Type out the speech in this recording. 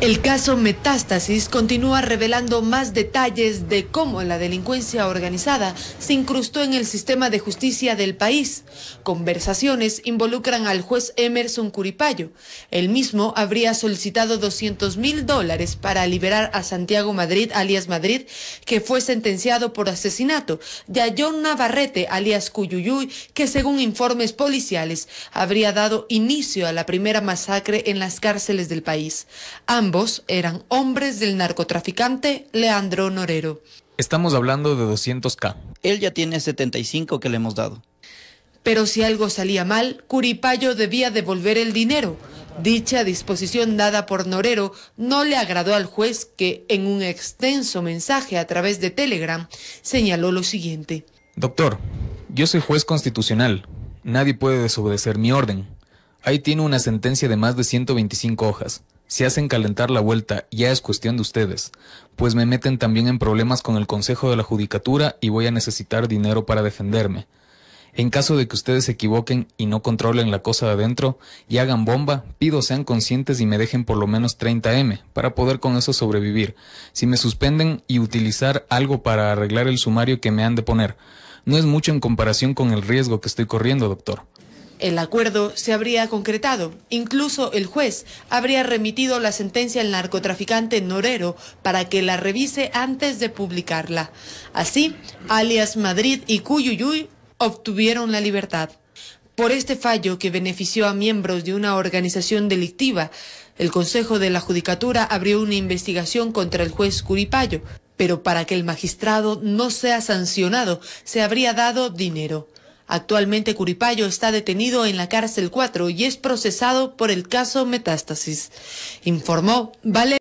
El caso Metástasis continúa revelando más detalles de cómo la delincuencia organizada se incrustó en el sistema de justicia del país. Conversaciones involucran al juez Emerson Curipayo. El mismo habría solicitado 200 mil dólares para liberar a Santiago Madrid, alias Madrid, que fue sentenciado por asesinato, y a John Navarrete, alias Cuyuyuy, que según informes policiales habría dado inicio a la primera masacre en las cárceles del país. Ambos eran hombres del narcotraficante Leandro Norero. Estamos hablando de 200K. Él ya tiene 75 que le hemos dado. Pero si algo salía mal, Curipayo debía devolver el dinero. Dicha disposición dada por Norero no le agradó al juez que, en un extenso mensaje a través de Telegram, señaló lo siguiente. Doctor, yo soy juez constitucional. Nadie puede desobedecer mi orden. Ahí tiene una sentencia de más de 125 hojas. Si hacen calentar la vuelta, ya es cuestión de ustedes, pues me meten también en problemas con el Consejo de la Judicatura y voy a necesitar dinero para defenderme. En caso de que ustedes se equivoquen y no controlen la cosa de adentro y hagan bomba, pido sean conscientes y me dejen por lo menos 30M para poder con eso sobrevivir. Si me suspenden y utilizar algo para arreglar el sumario que me han de poner, no es mucho en comparación con el riesgo que estoy corriendo, doctor. El acuerdo se habría concretado. Incluso el juez habría remitido la sentencia al narcotraficante Norero para que la revise antes de publicarla. Así, alias Madrid y Cuyuyuy obtuvieron la libertad. Por este fallo que benefició a miembros de una organización delictiva, el Consejo de la Judicatura abrió una investigación contra el juez Curipayo, pero para que el magistrado no sea sancionado se habría dado dinero. Actualmente Curipayo está detenido en la cárcel 4 y es procesado por el caso Metástasis, informó Vale.